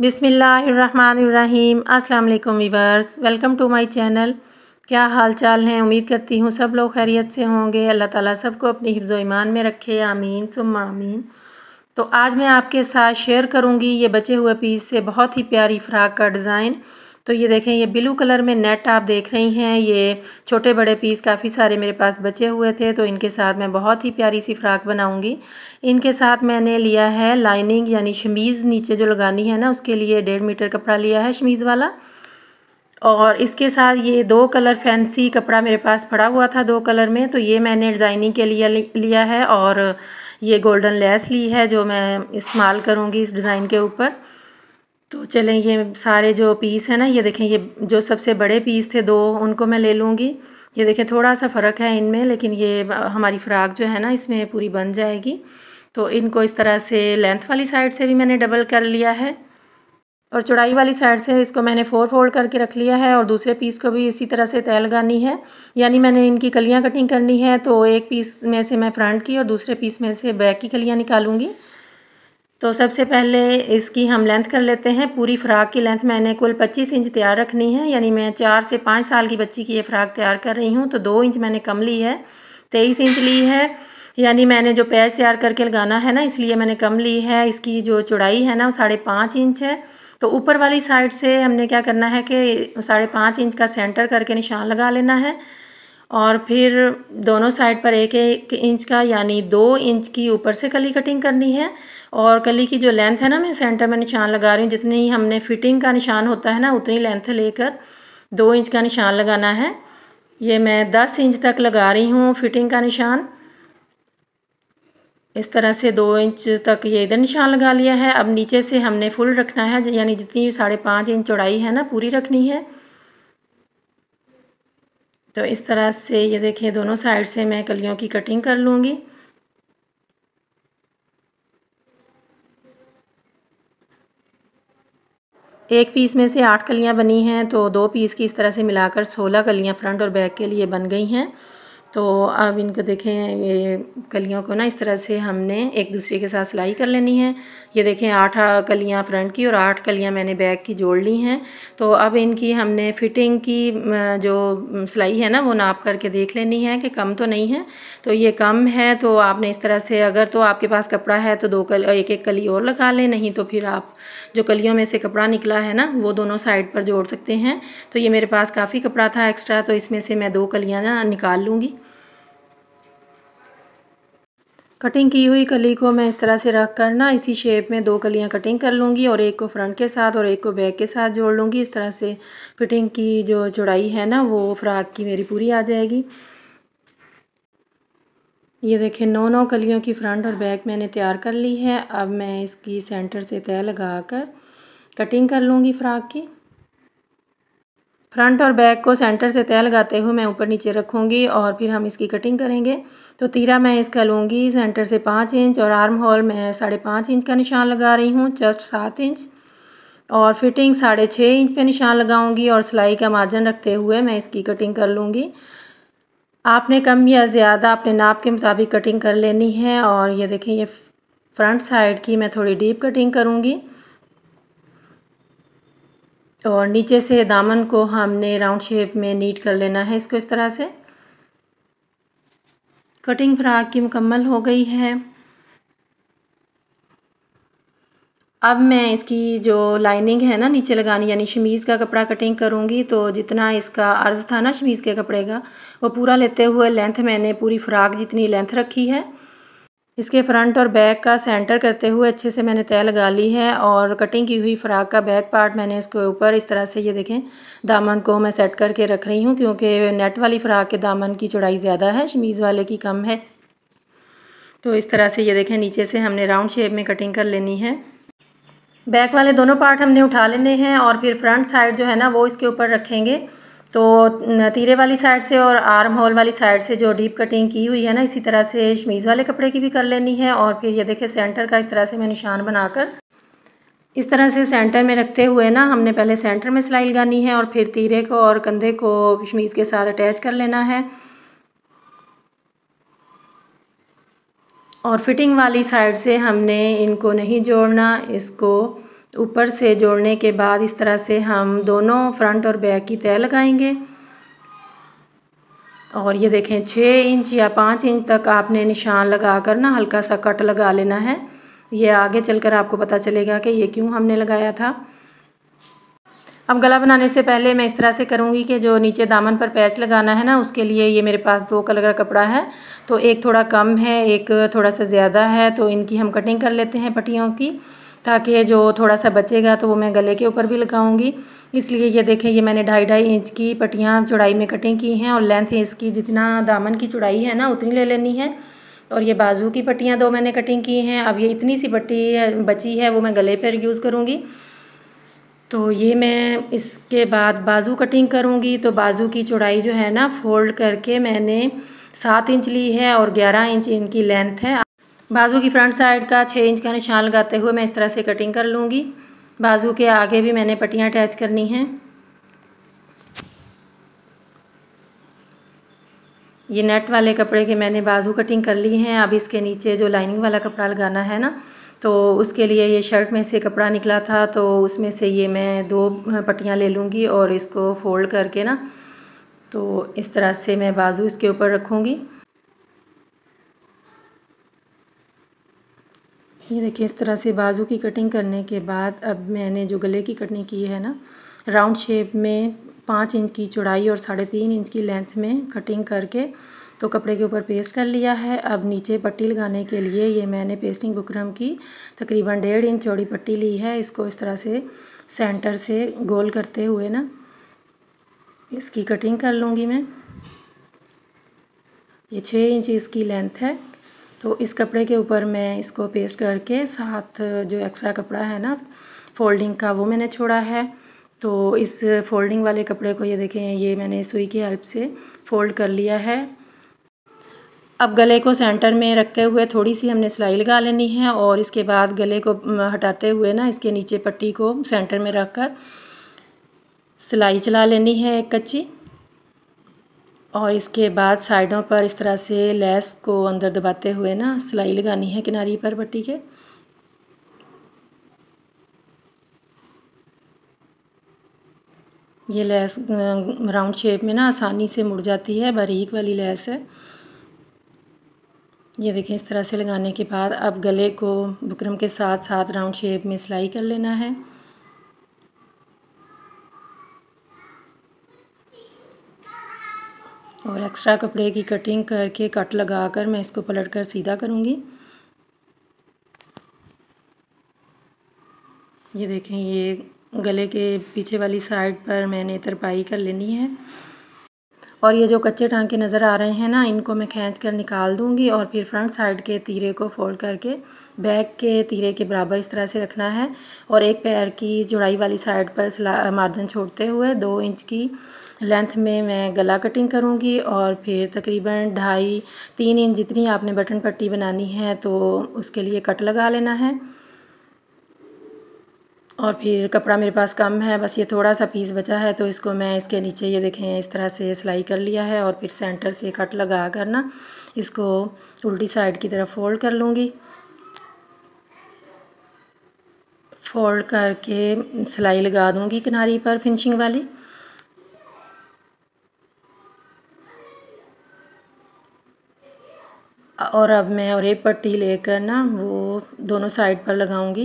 बिसमीम् अल्लाम viewers welcome to my channel क्या हाल चाल हैं उम्मीद करती हूँ सब लोग खैरियत से होंगे अल्लाह ताला सबको अपनी हिफ्ज़ ईमान में रखे आमीन सुम्मा आमीन तो आज मैं आपके साथ शेयर करूँगी ये बचे हुए पीस से बहुत ही प्यारी फ़्राक का डिज़ाइन तो ये देखें ये ब्लू कलर में नेट आप देख रही हैं ये छोटे बड़े पीस काफ़ी सारे मेरे पास बचे हुए थे तो इनके साथ मैं बहुत ही प्यारी सी फ़्राक बनाऊँगी इनके साथ मैंने लिया है लाइनिंग यानी शमीज़ नीचे जो लगानी है ना उसके लिए डेढ़ मीटर कपड़ा लिया है शमीज़ वाला और इसके साथ ये दो कलर फैंसी कपड़ा मेरे पास पड़ा हुआ था दो कलर में तो ये मैंने डिज़ाइनिंग के लिए लिया है और ये गोल्डन लेस ली है जो मैं इस्तेमाल करूँगी इस डिज़ाइन के ऊपर तो चलें ये सारे जो पीस हैं ना ये देखें ये जो सबसे बड़े पीस थे दो उनको मैं ले लूँगी ये देखें थोड़ा सा फ़र्क है इनमें लेकिन ये हमारी फ़्राक जो है ना इसमें पूरी बन जाएगी तो इनको इस तरह से लेंथ वाली साइड से भी मैंने डबल कर लिया है और चौड़ाई वाली साइड से इसको मैंने फोर फोल्ड करके रख लिया है और दूसरे पीस को भी इसी तरह से तय लगानी है यानी मैंने इनकी कलियां कटिंग करनी है तो एक पीस में से मैं फ्रंट की और दूसरे पीस में से बैक की कलियां निकालूंगी तो सबसे पहले इसकी हम लेंथ कर लेते हैं पूरी फ़्राक की लेंथ मैंने कुल 25 इंच तैयार रखनी है यानी मैं चार से पाँच साल की बच्ची की ये फ़्राक तैयार कर रही हूँ तो दो इंच मैंने कम ली है तेईस इंच ली है यानी मैंने जो पैच तैयार करके लगाना है ना इसलिए मैंने कम ली है इसकी जो चौड़ाई है ना वो साढ़े पाँच इंच है तो ऊपर वाली साइड से हमने क्या करना है कि साढ़े पाँच इंच का सेंटर करके निशान लगा लेना है और फिर दोनों साइड पर एक एक इंच का यानी दो इंच की ऊपर से कली कटिंग करनी है और कली की जो लेंथ है ना मैं सेंटर में निशान लगा रही हूँ जितनी हमने फिटिंग का निशान होता है ना उतनी लेंथ लेकर दो इंच का निशान लगाना है ये मैं दस इंच तक लगा रही हूँ फिटिंग का निशान इस तरह से दो इंच तक ये इधर निशान लगा लिया है अब नीचे से हमने फुल रखना है यानी जितनी साढ़े पाँच इंच चौड़ाई है ना पूरी रखनी है तो इस तरह से ये देखें दोनों साइड से मैं कलियों की कटिंग कर लूँगी एक पीस में से आठ कलियाँ बनी हैं तो दो पीस की इस तरह से मिलाकर सोलह कलियाँ फ्रंट और बैक के लिए बन गई हैं तो अब इनको देखें ये कलियों को ना इस तरह से हमने एक दूसरे के साथ सिलाई कर लेनी है ये देखें आठ कलियां फ्रंट की और आठ कलियां मैंने बैक की जोड़ ली हैं तो अब इनकी हमने फिटिंग की जो सिलाई है ना वो नाप करके देख लेनी है कि कम तो नहीं है तो ये कम है तो आपने इस तरह से अगर तो आपके पास कपड़ा है तो दो कल एक एक कली और लगा लें नहीं तो फिर आप जो कलियों में से कपड़ा निकला है ना वो दोनों साइड पर जोड़ सकते हैं तो ये मेरे पास काफ़ी कपड़ा था एक्स्ट्रा तो इसमें से मैं दो कलियाँ ना निकाल लूँगी कटिंग की हुई कली को मैं इस तरह से रख कर ना इसी शेप में दो कलियां कटिंग कर लूँगी और एक को फ्रंट के साथ और एक को बैक के साथ जोड़ लूँगी इस तरह से फिटिंग की जो चौड़ाई है ना वो फ्राक की मेरी पूरी आ जाएगी ये देखें नौ नौ कलियों की फ्रंट और बैक मैंने तैयार कर ली है अब मैं इसकी सेंटर से तय लगा कर कटिंग कर लूँगी फ़्राक की फ्रंट और बैक को सेंटर से तय लगाते हुए मैं ऊपर नीचे रखूँगी और फिर हम इसकी कटिंग करेंगे तो तीरा मैं इसका लूँगी सेंटर से पाँच इंच और आर्म होल मैं साढ़े पाँच इंच का निशान लगा रही हूँ जस्ट सात इंच और फिटिंग साढ़े छः इंच पे निशान लगाऊंगी और सिलाई का मार्जिन रखते हुए मैं इसकी कटिंग कर लूँगी आपने कम या ज़्यादा अपने नाप के मुताबिक कटिंग कर लेनी है और ये देखें ये फ्रंट साइड की मैं थोड़ी डीप कटिंग करूँगी और नीचे से दामन को हमने राउंड शेप में नीट कर लेना है इसको इस तरह से कटिंग फ्राक की मुकम्मल हो गई है अब मैं इसकी जो लाइनिंग है ना नीचे लगानी यानी शमीज़ का कपड़ा कटिंग करूँगी तो जितना इसका अर्ज़ था ना शमीज़ के कपड़े का वो पूरा लेते हुए लेंथ मैंने पूरी फ़्राक जितनी लेंथ रखी है इसके फ्रंट और बैक का सेंटर करते हुए अच्छे से मैंने तय लगा ली है और कटिंग की हुई फ़्राक का बैक पार्ट मैंने इसके ऊपर इस तरह से ये देखें दामन को मैं सेट करके रख रही हूँ क्योंकि नेट वाली फ़्राक के दामन की चौड़ाई ज़्यादा है शमीज़ वाले की कम है तो इस तरह से ये देखें नीचे से हमने राउंड शेप में कटिंग कर लेनी है बैक वाले दोनों पार्ट हमने उठा लेने हैं और फिर फ्रंट साइड जो है ना वो इसके ऊपर रखेंगे तो तीरे वाली साइड से और आर्म होल वाली साइड से जो डीप कटिंग की हुई है ना इसी तरह से शमीज़ वाले कपड़े की भी कर लेनी है और फिर ये देखें सेंटर का इस तरह से मैं निशान बनाकर इस तरह से सेंटर में रखते हुए ना हमने पहले सेंटर में सिलाई लगानी है और फिर तीरे को और कंधे को शमीज़ के साथ अटैच कर लेना है और फिटिंग वाली साइड से हमने इनको नहीं जोड़ना इसको ऊपर से जोड़ने के बाद इस तरह से हम दोनों फ्रंट और बैक की तय लगाएंगे और ये देखें छः इंच या पाँच इंच तक आपने निशान लगा कर ना हल्का सा कट लगा लेना है ये आगे चलकर आपको पता चलेगा कि ये क्यों हमने लगाया था अब गला बनाने से पहले मैं इस तरह से करूँगी कि जो नीचे दामन पर पैच लगाना है ना उसके लिए ये मेरे पास दो कलर का कपड़ा है तो एक थोड़ा कम है एक थोड़ा सा ज़्यादा है तो इनकी हम कटिंग कर लेते हैं पट्टियों की ताकि जो थोड़ा सा बचेगा तो वो मैं गले के ऊपर भी लगाऊंगी इसलिए ये देखें ये मैंने ढाई ढाई इंच की पट्टियाँ चौड़ाई में कटिंग की हैं और लेंथ इसकी जितना दामन की चौड़ाई है ना उतनी ले लेनी है और ये बाजू की पट्टियाँ दो मैंने कटिंग की हैं अब ये इतनी सी पट्टी बची है वो मैं गले पर यूज़ करूँगी तो ये मैं इसके बाद बाजू कटिंग करूँगी तो बाजू की चौड़ाई जो है ना फोल्ड करके मैंने सात इंच ली है और ग्यारह इंच इनकी लेंथ है बाजू की फ्रंट साइड का छः इंच का निशान लगाते हुए मैं इस तरह से कटिंग कर लूँगी बाजू के आगे भी मैंने पट्टियाँ अटैच करनी हैं ये नेट वाले कपड़े के मैंने बाजू कटिंग कर ली हैं अब इसके नीचे जो लाइनिंग वाला कपड़ा लगाना है ना तो उसके लिए ये शर्ट में से कपड़ा निकला था तो उसमें से ये मैं दो पट्टियाँ ले लूँगी और इसको फोल्ड करके ना तो इस तरह से मैं बाजू इसके ऊपर रखूँगी ये देखिए इस तरह से बाजू की कटिंग करने के बाद अब मैंने जो गले की कटिंग की है ना राउंड शेप में पाँच इंच की चौड़ाई और साढ़े तीन इंच की लेंथ में कटिंग करके तो कपड़े के ऊपर पेस्ट कर लिया है अब नीचे पट्टी लगाने के लिए ये मैंने पेस्टिंग बुकरम की तकरीबन डेढ़ इंच चौड़ी पट्टी ली है इसको इस तरह से सेंटर से गोल करते हुए ना इसकी कटिंग कर लूँगी मैं ये छः इंच इसकी लेंथ है तो इस कपड़े के ऊपर मैं इसको पेस्ट करके साथ जो एक्स्ट्रा कपड़ा है ना फोल्डिंग का वो मैंने छोड़ा है तो इस फोल्डिंग वाले कपड़े को ये देखें ये मैंने सुई की हेल्प से फोल्ड कर लिया है अब गले को सेंटर में रखते हुए थोड़ी सी हमने सिलाई लगा लेनी है और इसके बाद गले को हटाते हुए ना इसके नीचे पट्टी को सेंटर में रख कर सिलाई चला लेनी है एक कच्ची और इसके बाद साइडों पर इस तरह से लेस को अंदर दबाते हुए ना सिलाई लगानी है किनारी पर पट्टी के ये लेस राउंड शेप में ना आसानी से मुड़ जाती है बारीक वाली लेस है ये देखें इस तरह से लगाने के बाद अब गले को बुकरम के साथ साथ राउंड शेप में सिलाई कर लेना है और एक्स्ट्रा कपड़े की कटिंग करके कट लगा कर मैं इसको पलट कर सीधा करूँगी ये देखें ये गले के पीछे वाली साइड पर मैंने तरपाई कर लेनी है और ये जो कच्चे टांके नज़र आ रहे हैं ना इनको मैं खींच कर निकाल दूँगी और फिर फ्रंट साइड के तीरे को फोल्ड करके बैक के तीरे के बराबर इस तरह से रखना है और एक पैर की जुड़ाई वाली साइड पर मार्जिन छोड़ते हुए दो इंच की लेंथ में मैं गला कटिंग करूँगी और फिर तकरीबन ढाई तीन इंच जितनी आपने बटन पट्टी बनानी है तो उसके लिए कट लगा लेना है और फिर कपड़ा मेरे पास कम है बस ये थोड़ा सा पीस बचा है तो इसको मैं इसके नीचे ये देखें इस तरह से सिलाई कर लिया है और फिर सेंटर से कट लगा कर ना इसको उल्टी साइड की तरफ फोल्ड कर लूँगी फोल्ड करके सिलाई लगा दूँगी किनारी पर फिनिशिंग वाली और अब मैं और एक पट्टी लेकर ना वो दोनों साइड पर लगाऊंगी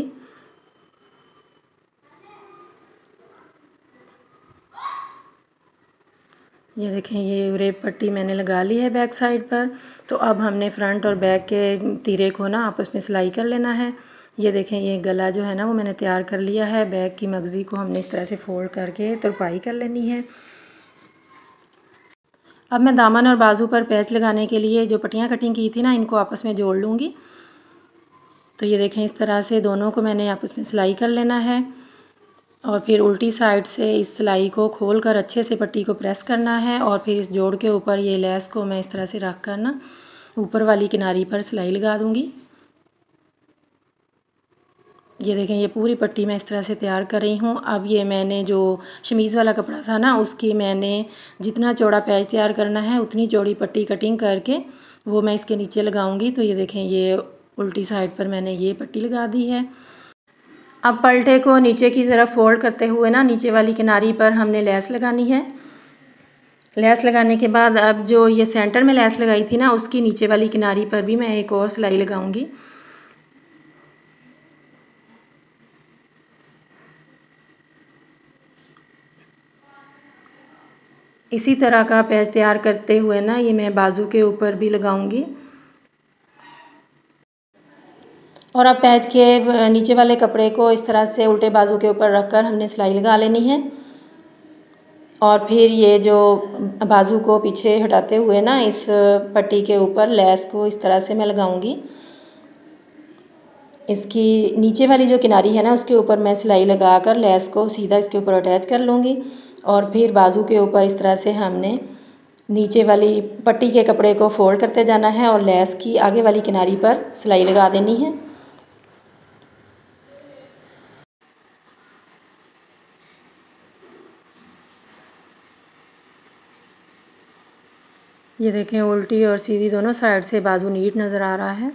ये देखें ये रेप पट्टी मैंने लगा ली है बैक साइड पर तो अब हमने फ्रंट और बैक के तीरे को ना आपस में सिलाई कर लेना है ये देखें ये गला जो है ना वो मैंने तैयार कर लिया है बैक की मगज़ी को हमने इस तरह से फोल्ड करके तुरपाई कर लेनी है अब मैं दामन और बाजू पर पैच लगाने के लिए जो पटियाँ कटिंग की थी ना इनको आपस में जोड़ लूँगी तो ये देखें इस तरह से दोनों को मैंने आपस में सिलाई कर लेना है और फिर उल्टी साइड से इस सिलाई को खोल कर अच्छे से पट्टी को प्रेस करना है और फिर इस जोड़ के ऊपर ये लैस को मैं इस तरह से रख कर ना ऊपर वाली किनारी पर सिलाई लगा दूँगी ये देखें ये पूरी पट्टी मैं इस तरह से तैयार कर रही हूँ अब ये मैंने जो शमीज़ वाला कपड़ा था ना उसकी मैंने जितना चौड़ा पैच तैयार करना है उतनी चौड़ी पट्टी कटिंग करके वो मैं इसके नीचे लगाऊंगी तो ये देखें ये उल्टी साइड पर मैंने ये पट्टी लगा दी है अब पलटे को नीचे की तरफ फोल्ड करते हुए ना नीचे वाली किनारी पर हमने लैस लगानी है लैस लगाने के बाद अब जो ये सेंटर में लैस लगाई थी ना उसकी नीचे वाली किनारी पर भी मैं एक और सिलाई लगाऊंगी इसी तरह का पैच तैयार करते हुए ना ये मैं बाजू के ऊपर भी लगाऊंगी और अब पैच के नीचे वाले कपड़े को इस तरह से उल्टे बाजू के ऊपर रखकर हमने सिलाई लगा लेनी है और फिर ये जो बाजू को पीछे हटाते हुए ना इस पट्टी के ऊपर लैस को इस तरह से मैं लगाऊंगी इसकी नीचे वाली जो किनारी है ना उसके ऊपर मैं सिलाई लगा कर लैस को सीधा इसके ऊपर अटैच कर लूँगी और फिर बाजू के ऊपर इस तरह से हमने नीचे वाली पट्टी के कपड़े को फोल्ड करते जाना है और लेस की आगे वाली किनारी पर सिलाई लगा देनी है ये देखें उल्टी और सीधी दोनों साइड से बाजू नीट नज़र आ रहा है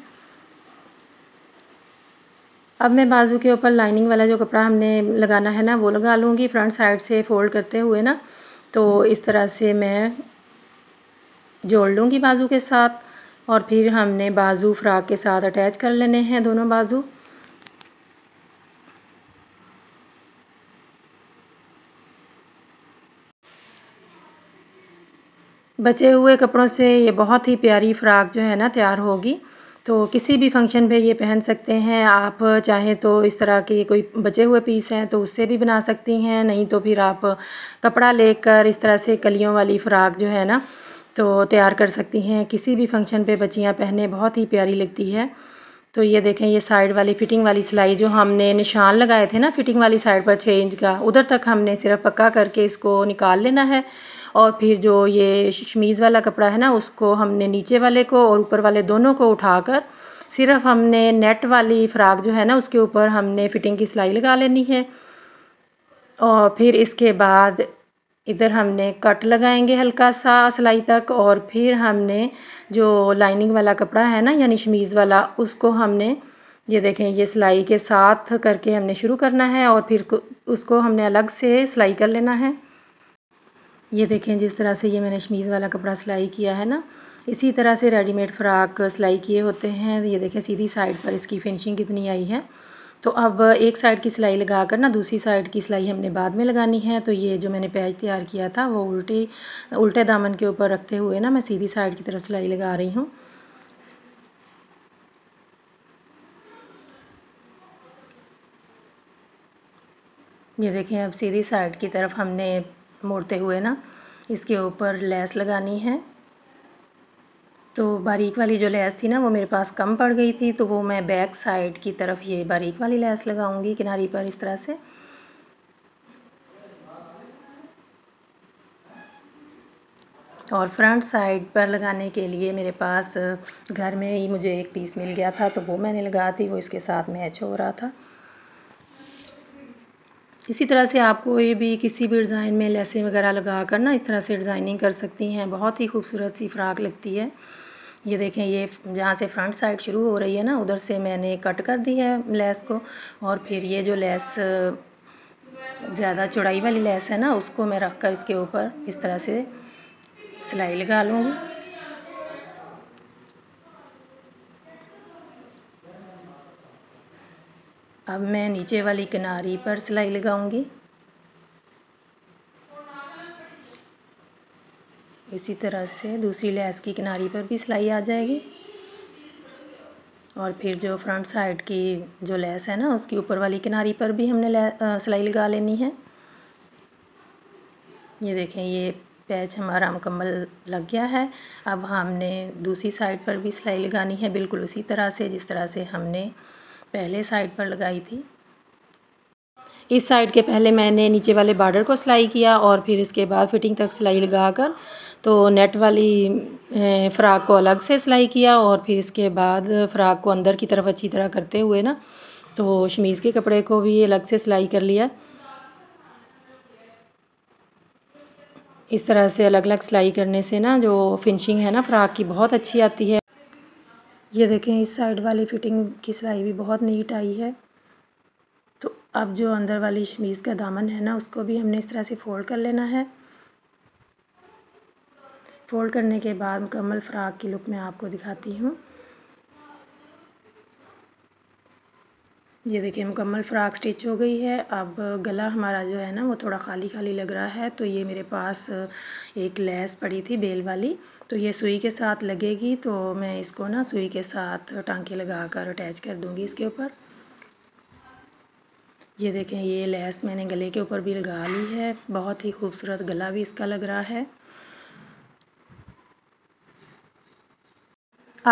अब मैं बाजू के ऊपर लाइनिंग वाला जो कपड़ा हमने लगाना है ना वो लगा लूँगी फ्रंट साइड से फ़ोल्ड करते हुए ना तो इस तरह से मैं जोड़ लूँगी बाजू के साथ और फिर हमने बाजू फ्राक के साथ अटैच कर लेने हैं दोनों बाजू बचे हुए कपड़ों से ये बहुत ही प्यारी फ़्राक जो है ना तैयार होगी तो किसी भी फंक्शन पे ये पहन सकते हैं आप चाहे तो इस तरह के कोई बचे हुए पीस हैं तो उससे भी बना सकती हैं नहीं तो फिर आप कपड़ा लेकर इस तरह से कलियों वाली फ़्राक जो है ना तो तैयार कर सकती हैं किसी भी फंक्शन पे बच्चियाँ पहने बहुत ही प्यारी लगती है तो ये देखें ये साइड वाली फिटिंग वाली सिलाई जो हमने निशान लगाए थे ना फिटिंग वाली साइड पर छः इंच का उधर तक हमने सिर्फ पक्का करके इसको निकाल लेना है और फिर जो ये शमीज़ वाला कपड़ा है ना उसको हमने नीचे वाले को और ऊपर वाले दोनों को उठाकर सिर्फ हमने नेट वाली फ़्राक जो है ना उसके ऊपर हमने फ़िटिंग की सिलाई लगा लेनी है और फिर इसके बाद इधर हमने कट लगाएंगे हल्का सा सिलाई तक और फिर हमने जो लाइनिंग वाला कपड़ा है ना यानी शमीज़ वाला उसको हमने ये देखें ये सिलाई के साथ करके हमने शुरू करना है और फिर उसको हमने अलग से सिलाई कर लेना है ये देखें जिस तरह से ये मैंने शमीज़ वाला कपड़ा सिलाई किया है ना इसी तरह से रेडीमेड फ़्राक सिलाई किए होते हैं ये देखें सीधी साइड पर इसकी फिनिशिंग कितनी आई है तो अब एक साइड की सिलाई लगा कर ना दूसरी साइड की सिलाई हमने बाद में लगानी है तो ये जो मैंने पैच तैयार किया था वो उल्टी उल्टे दामन के ऊपर रखते हुए ना मैं सीधी साइड की तरफ सिलाई लगा रही हूँ ये देखें अब सीधी साइड की तरफ हमने मोड़ते हुए ना इसके ऊपर लेस लगानी है तो बारीक वाली जो लेस थी ना वो मेरे पास कम पड़ गई थी तो वो मैं बैक साइड की तरफ ये बारीक वाली लेस लगाऊंगी किनारी पर इस तरह से और फ्रंट साइड पर लगाने के लिए मेरे पास घर में ही मुझे एक पीस मिल गया था तो वो मैंने लगा दी वो इसके साथ मैच हो रहा था इसी तरह से आप कोई भी किसी भी डिज़ाइन में लेसें वगैरह लगा कर ना इस तरह से डिज़ाइनिंग कर सकती हैं बहुत ही खूबसूरत सी फ्राक लगती है ये देखें ये जहाँ से फ्रंट साइड शुरू हो रही है ना उधर से मैंने कट कर दी है लेस को और फिर ये जो लेस ज़्यादा चौड़ाई वाली लेस है ना उसको मैं रख कर इसके ऊपर इस तरह से सिलाई लगा लूँगी अब मैं नीचे वाली किनारी पर सिलाई लगाऊंगी इसी तरह से दूसरी लैस की किनारी पर भी सिलाई आ जाएगी और फिर जो फ्रंट साइड की जो लैस है ना उसकी ऊपर वाली किनारी पर भी हमने सिलाई लगा लेनी है ये देखें ये पैच हमारा मुकम्मल लग गया है अब हमने दूसरी साइड पर भी सिलाई लगानी है बिल्कुल उसी तरह से जिस तरह से हमने पहले साइड पर लगाई थी इस साइड के पहले मैंने नीचे वाले बॉर्डर को सिलाई किया और फिर इसके बाद फिटिंग तक सिलाई लगा कर तो नेट वाली फ़्राक को अलग से सिलाई किया और फिर इसके बाद फ़्राक को अंदर की तरफ अच्छी तरह करते हुए ना तो शमीज़ के कपड़े को भी अलग से सिलाई कर लिया इस तरह से अलग अलग सिलाई करने से ना जो फिनिशिंग है ना फ़्राक की बहुत अच्छी आती है ये देखें इस साइड वाली फ़िटिंग की सिलाई भी बहुत नीट आई है तो अब जो अंदर वाली शमीज़ का दामन है ना उसको भी हमने इस तरह से फ़ोल्ड कर लेना है फ़ोल्ड करने के बाद मुकम्मल फ़्राक की लुक मैं आपको दिखाती हूँ ये देखिए मुकम्मल फ़्राक स्टिच हो गई है अब गला हमारा जो है ना वो थोड़ा खाली खाली लग रहा है तो ये मेरे पास एक लेस पड़ी थी बेल वाली तो ये सुई के साथ लगेगी तो मैं इसको ना सुई के साथ टांके लगा कर अटैच कर दूँगी इसके ऊपर ये देखें ये लैस मैंने गले के ऊपर भी लगा ली है बहुत ही खूबसूरत गला भी इसका लग रहा है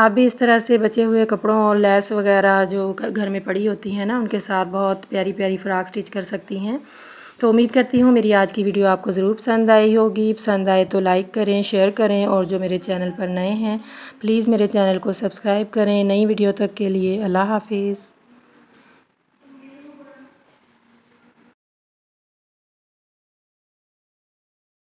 आप भी इस तरह से बचे हुए कपड़ों और लैस वगैरह जो घर में पड़ी होती हैं ना उनके साथ बहुत प्यारी प्यारी फ़्राक स्टिच कर सकती हैं तो उम्मीद करती हूँ मेरी आज की वीडियो आपको ज़रूर पसंद आई होगी पसंद आए तो लाइक करें शेयर करें और जो मेरे चैनल पर नए हैं प्लीज़ मेरे चैनल को सब्सक्राइब करें नई वीडियो तक के लिए अल्लाह हाफिज़